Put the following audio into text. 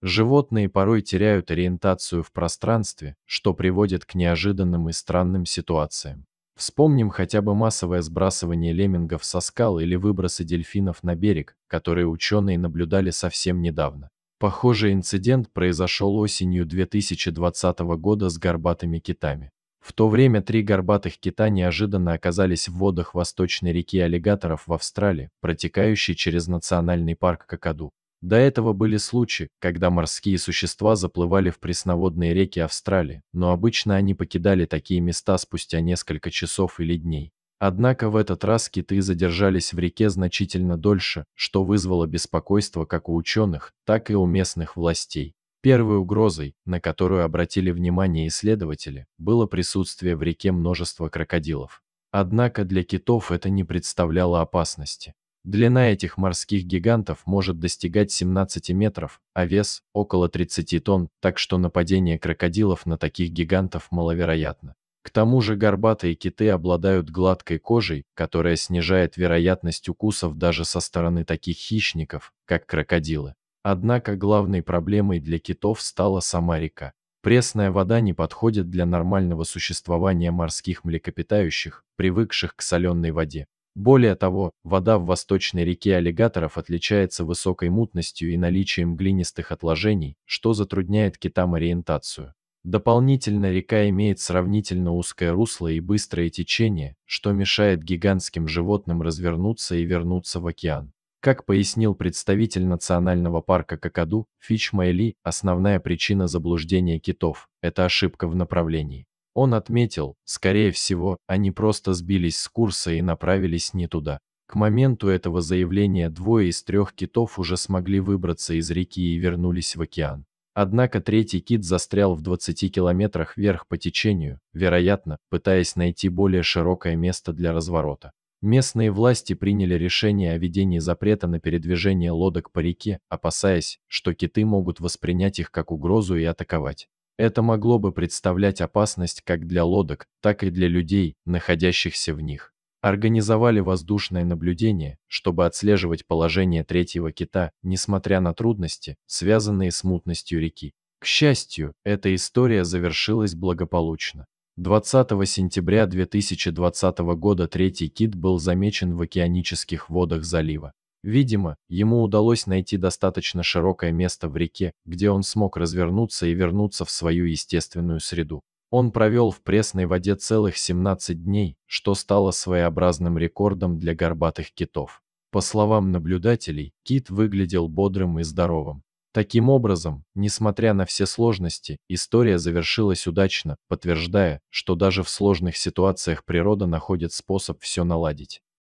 Животные порой теряют ориентацию в пространстве, что приводит к неожиданным и странным ситуациям. Вспомним хотя бы массовое сбрасывание леммингов со скал или выбросы дельфинов на берег, которые ученые наблюдали совсем недавно. Похожий инцидент произошел осенью 2020 года с горбатыми китами. В то время три горбатых кита неожиданно оказались в водах восточной реки аллигаторов в Австралии, протекающей через национальный парк Какаду. До этого были случаи, когда морские существа заплывали в пресноводные реки Австралии, но обычно они покидали такие места спустя несколько часов или дней. Однако в этот раз киты задержались в реке значительно дольше, что вызвало беспокойство как у ученых, так и у местных властей. Первой угрозой, на которую обратили внимание исследователи, было присутствие в реке множества крокодилов. Однако для китов это не представляло опасности. Длина этих морских гигантов может достигать 17 метров, а вес – около 30 тонн, так что нападение крокодилов на таких гигантов маловероятно. К тому же горбатые киты обладают гладкой кожей, которая снижает вероятность укусов даже со стороны таких хищников, как крокодилы. Однако главной проблемой для китов стала сама река. Пресная вода не подходит для нормального существования морских млекопитающих, привыкших к соленой воде. Более того, вода в восточной реке аллигаторов отличается высокой мутностью и наличием глинистых отложений, что затрудняет китам ориентацию. Дополнительно река имеет сравнительно узкое русло и быстрое течение, что мешает гигантским животным развернуться и вернуться в океан. Как пояснил представитель национального парка Какаду, Фич Майли, основная причина заблуждения китов – это ошибка в направлении. Он отметил, скорее всего, они просто сбились с курса и направились не туда. К моменту этого заявления двое из трех китов уже смогли выбраться из реки и вернулись в океан. Однако третий кит застрял в 20 километрах вверх по течению, вероятно, пытаясь найти более широкое место для разворота. Местные власти приняли решение о введении запрета на передвижение лодок по реке, опасаясь, что киты могут воспринять их как угрозу и атаковать. Это могло бы представлять опасность как для лодок, так и для людей, находящихся в них. Организовали воздушное наблюдение, чтобы отслеживать положение третьего кита, несмотря на трудности, связанные с мутностью реки. К счастью, эта история завершилась благополучно. 20 сентября 2020 года третий кит был замечен в океанических водах залива. Видимо, ему удалось найти достаточно широкое место в реке, где он смог развернуться и вернуться в свою естественную среду. Он провел в пресной воде целых 17 дней, что стало своеобразным рекордом для горбатых китов. По словам наблюдателей, кит выглядел бодрым и здоровым. Таким образом, несмотря на все сложности, история завершилась удачно, подтверждая, что даже в сложных ситуациях природа находит способ все наладить.